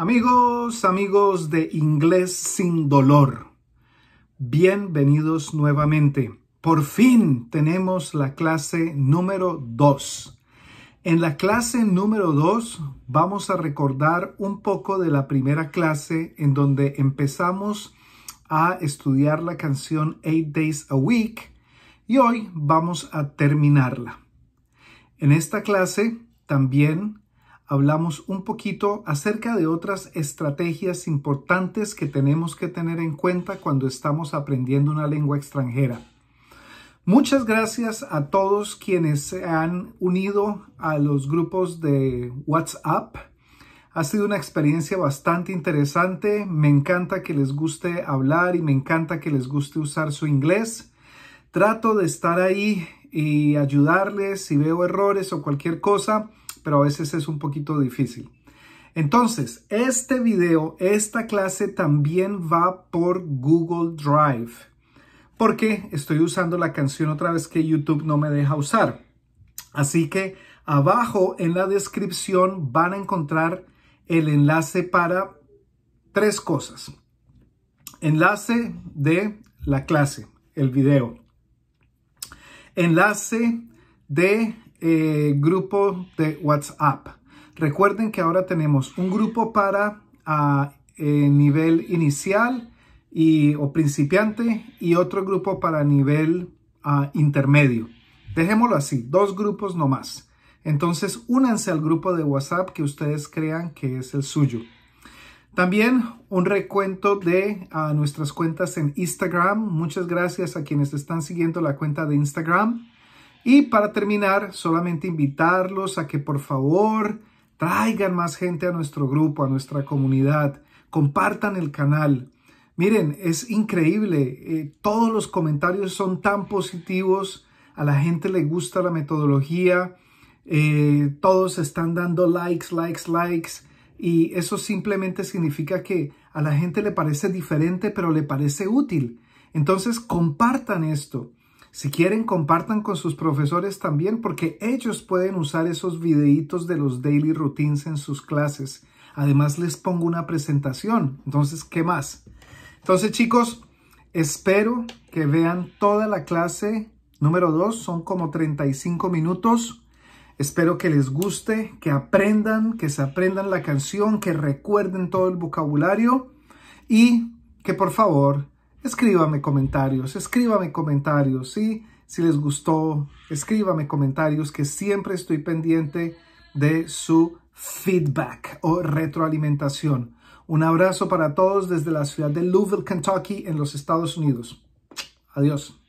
Amigos, amigos de Inglés sin Dolor, bienvenidos nuevamente. Por fin tenemos la clase número 2. En la clase número 2 vamos a recordar un poco de la primera clase en donde empezamos a estudiar la canción Eight Days a Week y hoy vamos a terminarla. En esta clase también hablamos un poquito acerca de otras estrategias importantes que tenemos que tener en cuenta cuando estamos aprendiendo una lengua extranjera. Muchas gracias a todos quienes se han unido a los grupos de WhatsApp. Ha sido una experiencia bastante interesante. Me encanta que les guste hablar y me encanta que les guste usar su inglés. Trato de estar ahí y ayudarles si veo errores o cualquier cosa pero a veces es un poquito difícil. Entonces, este video, esta clase también va por Google Drive, porque estoy usando la canción otra vez que YouTube no me deja usar. Así que abajo en la descripción van a encontrar el enlace para tres cosas. Enlace de la clase, el video. Enlace de eh, grupo de WhatsApp. Recuerden que ahora tenemos un grupo para ah, eh, nivel inicial y, o principiante y otro grupo para nivel ah, intermedio. Dejémoslo así, dos grupos más Entonces, únanse al grupo de WhatsApp que ustedes crean que es el suyo. También un recuento de ah, nuestras cuentas en Instagram. Muchas gracias a quienes están siguiendo la cuenta de Instagram. Y para terminar, solamente invitarlos a que por favor traigan más gente a nuestro grupo, a nuestra comunidad, compartan el canal. Miren, es increíble, eh, todos los comentarios son tan positivos, a la gente le gusta la metodología, eh, todos están dando likes, likes, likes, y eso simplemente significa que a la gente le parece diferente, pero le parece útil. Entonces, compartan esto. Si quieren, compartan con sus profesores también porque ellos pueden usar esos videitos de los daily routines en sus clases. Además, les pongo una presentación. Entonces, ¿qué más? Entonces, chicos, espero que vean toda la clase número 2. Son como 35 minutos. Espero que les guste, que aprendan, que se aprendan la canción, que recuerden todo el vocabulario y que por favor escríbame comentarios, escríbame comentarios, ¿sí? Si les gustó, escríbame comentarios que siempre estoy pendiente de su feedback o retroalimentación. Un abrazo para todos desde la ciudad de Louisville, Kentucky, en los Estados Unidos. Adiós.